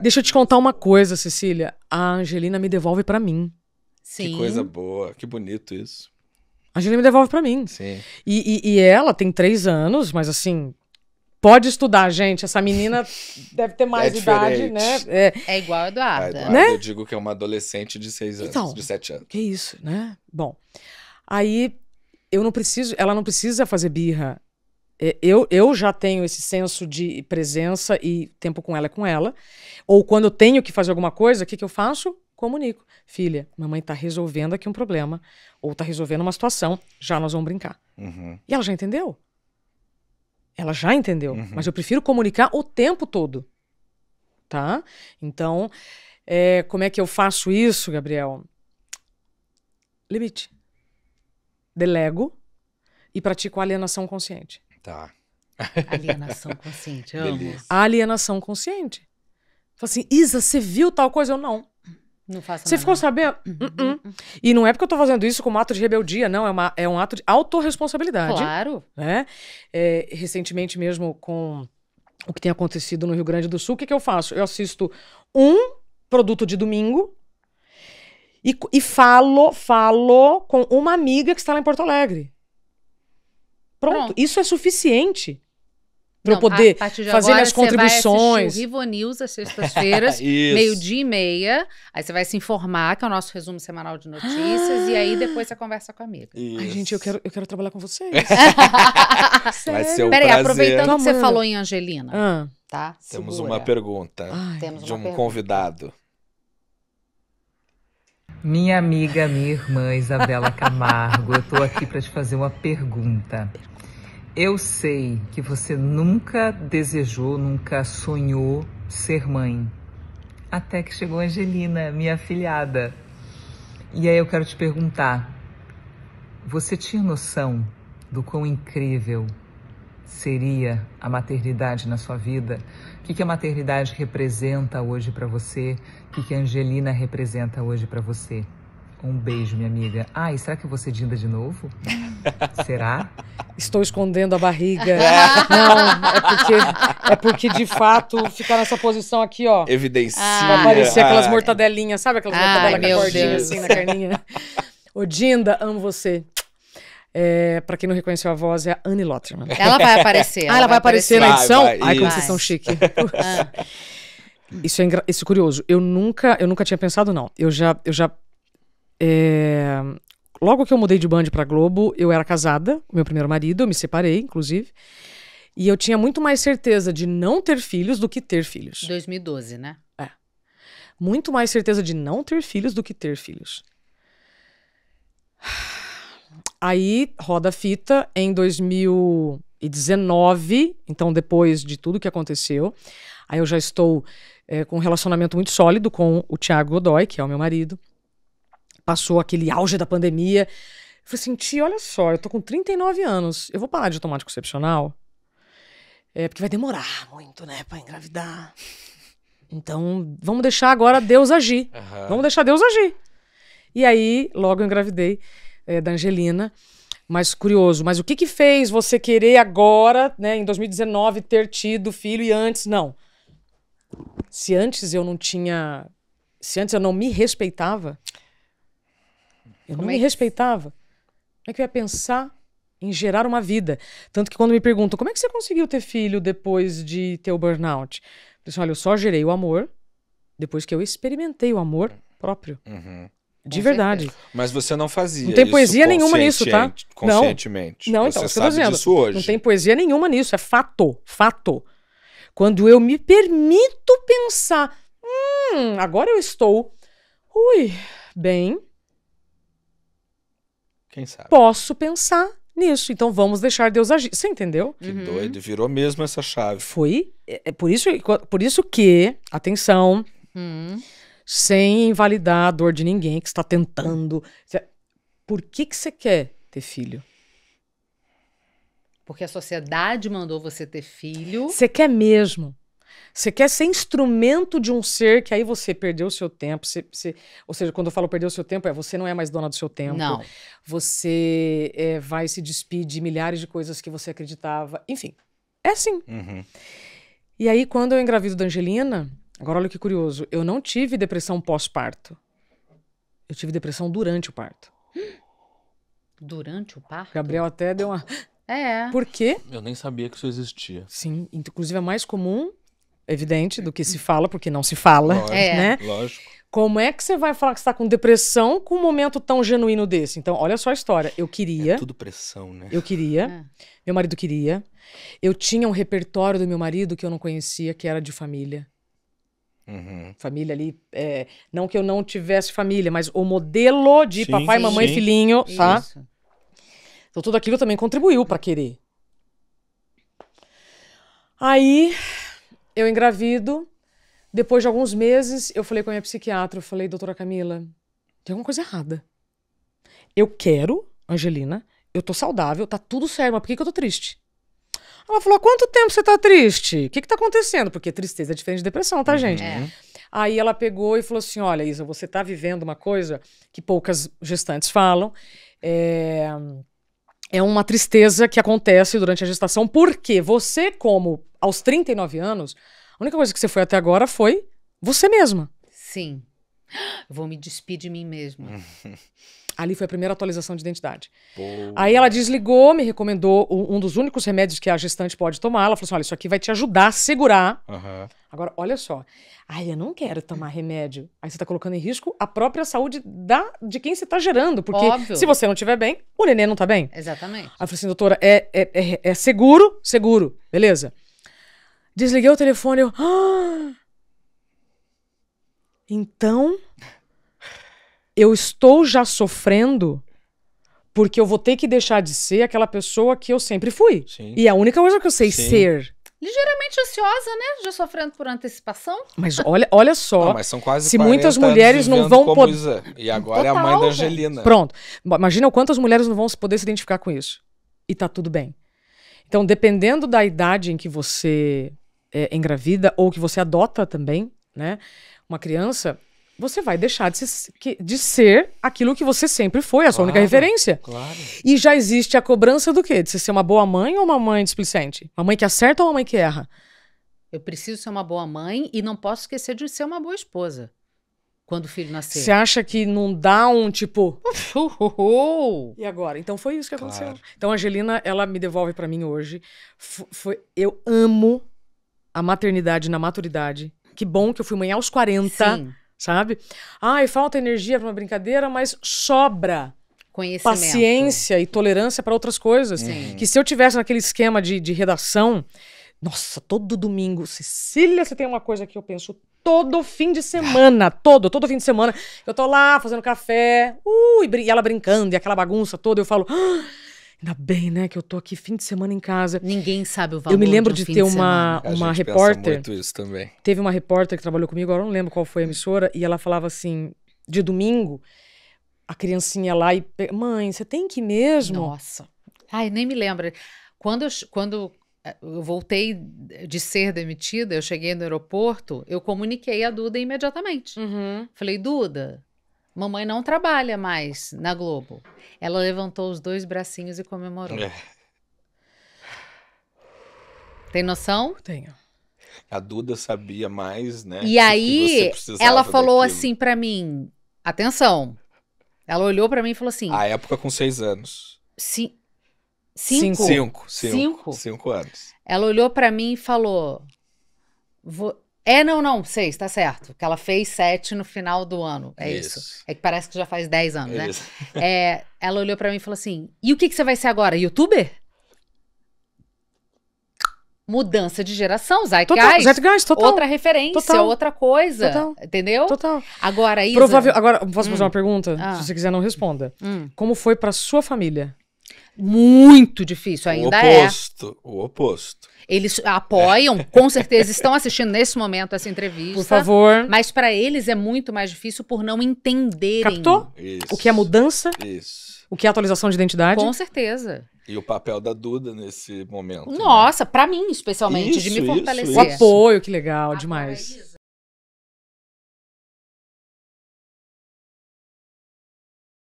Deixa eu te contar uma coisa, Cecília. A Angelina me devolve para mim. Sim. Que coisa boa, que bonito isso. A Angelina me devolve para mim. Sim. E, e, e, ela tem três anos, mas assim. Pode estudar, gente. Essa menina deve ter mais é idade, né? É, é igual a Eduarda. A Eduarda né? Eu digo que é uma adolescente de seis anos, então, de sete anos. Que isso, né? Bom, aí eu não preciso, ela não precisa fazer birra. É, eu, eu já tenho esse senso de presença e tempo com ela é com ela. Ou quando eu tenho que fazer alguma coisa, o que, que eu faço? Comunico. Filha, mamãe tá resolvendo aqui um problema, ou tá resolvendo uma situação, já nós vamos brincar. Uhum. E ela já entendeu. Ela já entendeu. Uhum. Mas eu prefiro comunicar o tempo todo. Tá? Então, é, como é que eu faço isso, Gabriel? Limite. Delego e pratico alienação consciente. Tá. Alienação consciente, amo. Beleza. Alienação consciente. Fala assim, Isa, você viu tal coisa? Eu não. Não faço Você ficou sabendo? Uhum, uh-uh. uhum, uhum. E não é porque eu tô fazendo isso como ato de rebeldia, não. É, uma, é um ato de autorresponsabilidade. Claro. Né? É, recentemente mesmo com o que tem acontecido no Rio Grande do Sul, o que, que eu faço? Eu assisto um produto de domingo e, e falo, falo com uma amiga que está lá em Porto Alegre. Pronto, Pronto. isso é suficiente para eu poder fazer minhas contribuições. Você vai Rivo News às sextas-feiras, meio-dia e meia. Aí você vai se informar, que é o nosso resumo semanal de notícias, e aí depois você conversa com a amiga. Isso. Ai, gente, eu quero, eu quero trabalhar com vocês. vai ser um Peraí, prazer. aproveitando Tô que amando. você falou em Angelina, ah. tá? Temos uma pergunta Ai, de um pergunta. convidado. Minha amiga, minha irmã Isabela Camargo, eu tô aqui para te fazer uma pergunta. Eu sei que você nunca desejou, nunca sonhou ser mãe. Até que chegou a Angelina, minha filhada. E aí eu quero te perguntar: você tinha noção do quão incrível seria a maternidade na sua vida? O que, que a maternidade representa hoje para você? O que, que a Angelina representa hoje para você? Um beijo, minha amiga. Ah, ah, será que você dinda de novo? será? Estou escondendo a barriga. Não, é porque, é porque de fato ficar nessa posição aqui, ó. Evidencia. Vai aparecer aquelas mortadelinhas, sabe aquelas Ai, mortadelas que assim na carninha? Ô, Dinda, amo você. É, para quem não reconheceu a voz, é a Annie Lotterman. Ela vai aparecer. Ah, ela ah, ela vai, vai aparecer, aparecer, na edição? Vai, vai, Ai, como vocês são chique. Ah. Isso é, isso é curioso. Eu nunca, eu nunca tinha pensado, não. Eu já. Eu já é... Logo que eu mudei de Band para Globo, eu era casada, meu primeiro marido, eu me separei, inclusive. E eu tinha muito mais certeza de não ter filhos do que ter filhos. 2012, né? É. Muito mais certeza de não ter filhos do que ter filhos. Aí roda a fita em 2019, então depois de tudo que aconteceu. Aí eu já estou é, com um relacionamento muito sólido com o Tiago Godoy, que é o meu marido. Passou aquele auge da pandemia. Eu falei assim, olha só, eu tô com 39 anos, eu vou parar de tomar anticoncepcional? É, porque vai demorar muito, né, pra engravidar. Então, vamos deixar agora Deus agir. Uhum. Vamos deixar Deus agir. E aí, logo eu engravidei é, da Angelina. Mas curioso, mas o que que fez você querer agora, né, em 2019, ter tido filho e antes não? Se antes eu não tinha. Se antes eu não me respeitava. Eu Como não é me que... respeitava. Como é que eu ia pensar em gerar uma vida. Tanto que quando me perguntam como é que você conseguiu ter filho depois de ter o burnout, eu disse, assim, olha, eu só gerei o amor depois que eu experimentei o amor próprio. Uhum. De verdade. Mas você não fazia. Não tem poesia nenhuma nisso, tá? Conscientemente. Não, não então, você sabe dizendo, disso hoje. Não tem poesia nenhuma nisso, é fato, fato. Quando eu me permito pensar, hum, agora eu estou, ui, bem. Quem sabe? Posso pensar nisso, então vamos deixar Deus agir. Você entendeu? Que uhum. doido, virou mesmo essa chave. Foi, é, é por isso, por isso que, atenção. Hum sem invalidar a dor de ninguém que está tentando. Por que que você quer ter filho? Porque a sociedade mandou você ter filho. Você quer mesmo? Você quer ser instrumento de um ser que aí você perdeu o seu tempo. Você, você, ou seja, quando eu falo perder o seu tempo, é você não é mais dona do seu tempo. Não. Você é, vai se despedir de milhares de coisas que você acreditava. Enfim, é assim. Uhum. E aí, quando eu engravido da Angelina, Agora, olha que curioso. Eu não tive depressão pós-parto. Eu tive depressão durante o parto. Durante o parto? Gabriel até deu uma. É. Por quê? Eu nem sabia que isso existia. Sim, inclusive é mais comum, evidente, do que se fala, porque não se fala. Lógico, é. né? Lógico. Como é que você vai falar que está com depressão com um momento tão genuíno desse? Então, olha só a história. Eu queria. É tudo pressão, né? Eu queria. É. Meu marido queria. Eu tinha um repertório do meu marido que eu não conhecia, que era de família. Uhum. Família ali, é, não que eu não tivesse família, mas o modelo de sim, papai, mamãe sim. filhinho, tá? Isso. Então tudo aquilo também contribuiu para querer. Aí eu engravido, depois de alguns meses, eu falei com a minha psiquiatra, eu falei, doutora Camila, tem alguma coisa errada. Eu quero, Angelina, eu tô saudável, tá tudo certo, mas por que, que eu tô triste? Ela falou: quanto tempo você tá triste? O que, que tá acontecendo? Porque tristeza é diferente de depressão, tá, uhum. gente? É. Aí ela pegou e falou assim: olha, Isa, você tá vivendo uma coisa que poucas gestantes falam. É é uma tristeza que acontece durante a gestação, porque você, como aos 39 anos, a única coisa que você foi até agora foi você mesma. Sim. Vou me despedir de mim mesma. Ali foi a primeira atualização de identidade. Boa. Aí ela desligou, me recomendou um, dos únicos remédios que a gestante pode tomar. Ela falou assim: olha, isso aqui vai te ajudar a segurar. Uhum. Agora, olha só. Ai, eu não quero tomar remédio. Aí você está colocando em risco a própria saúde da, de quem você está gerando. Porque Óbvio. se você não estiver bem, o neném não está bem. Exatamente. Aí eu falei assim, doutora, é, é, é, é seguro, seguro. Beleza. Desliguei o telefone, eu. Ah! Então, eu estou já sofrendo porque eu vou ter que deixar de ser aquela pessoa que eu sempre fui. Sim. E é a única coisa que eu sei Sim. ser. Ligeiramente ansiosa, né? Já sofrendo por antecipação. Mas olha, olha só. Não, se muitas mulheres não vão poder. E agora Total, é a mãe da Angelina. Pronto. Imagina quantas mulheres não vão poder se identificar com isso. E tá tudo bem. Então, dependendo da idade em que você é, engravida ou que você adota também, né? Uma criança, você vai deixar de, se, de ser aquilo que você sempre foi, a sua claro, única referência. Claro. E já existe a cobrança do quê? De você ser uma boa mãe ou uma mãe displicente? Uma mãe que acerta ou uma mãe que erra? Eu preciso ser uma boa mãe e não posso esquecer de ser uma boa esposa quando o filho nascer. Você acha que não dá um tipo. e agora? Então foi isso que aconteceu. Claro. Então a Angelina, ela me devolve para mim hoje. F foi, eu amo a maternidade na maturidade que bom que eu fui mãe aos 40, Sim. sabe? Ai, falta energia para uma brincadeira, mas sobra paciência e tolerância para outras coisas. Sim. Que se eu tivesse naquele esquema de, de redação, nossa, todo domingo, Cecília, você tem uma coisa que eu penso todo fim de semana, todo, todo fim de semana. Eu tô lá fazendo café, uh, e, e ela brincando, e aquela bagunça toda, eu falo. Ah! Ainda bem, né, que eu tô aqui fim de semana em casa. Ninguém sabe o valor. Eu me lembro de, um de ter uma, de uma repórter. Pensa muito isso também. Teve uma repórter que trabalhou comigo, agora não lembro qual foi a emissora, e ela falava assim: de domingo, a criancinha lá e. Mãe, você tem que ir mesmo? Nossa. Ai, nem me lembro. Quando eu, quando eh, eu voltei de ser demitida, eu cheguei no aeroporto, eu comuniquei a Duda imediatamente. Uhum. Falei, Duda, Mamãe não trabalha mais na Globo. Ela levantou os dois bracinhos e comemorou. É. Tem noção? Tenho. A Duda sabia mais, né? E aí, ela falou daquilo. assim para mim: atenção. Ela olhou para mim e falou assim: A época com seis anos. Sim. Cinco. Cinco. Cinco, cinco. cinco anos. Ela olhou para mim e falou: vou é, não, não, seis, tá certo. Que ela fez sete no final do ano. É isso. isso. É que parece que já faz dez anos, né? Isso. É, ela olhou para mim e falou assim: e o que, que você vai ser agora? Youtuber? mudança de geração, Zeitgeist. Zeitgeist, total. Outra referência, total, outra coisa. Total, entendeu? Total. Agora, isso. Provável. Agora, posso hum. fazer uma pergunta? Ah. Se você quiser, não responda. Hum. Como foi para sua família muito difícil ainda o é. oposto, é. O oposto. Eles apoiam, com certeza estão assistindo nesse momento essa entrevista. Por favor. Mas para eles é muito mais difícil por não entenderem. Captou? Isso. O que é mudança? Isso. O que é atualização de identidade? Com certeza. E o papel da Duda nesse momento. Né? Nossa, né? para mim especialmente, isso, de me fortalecer. Isso, O apoio, que legal, demais.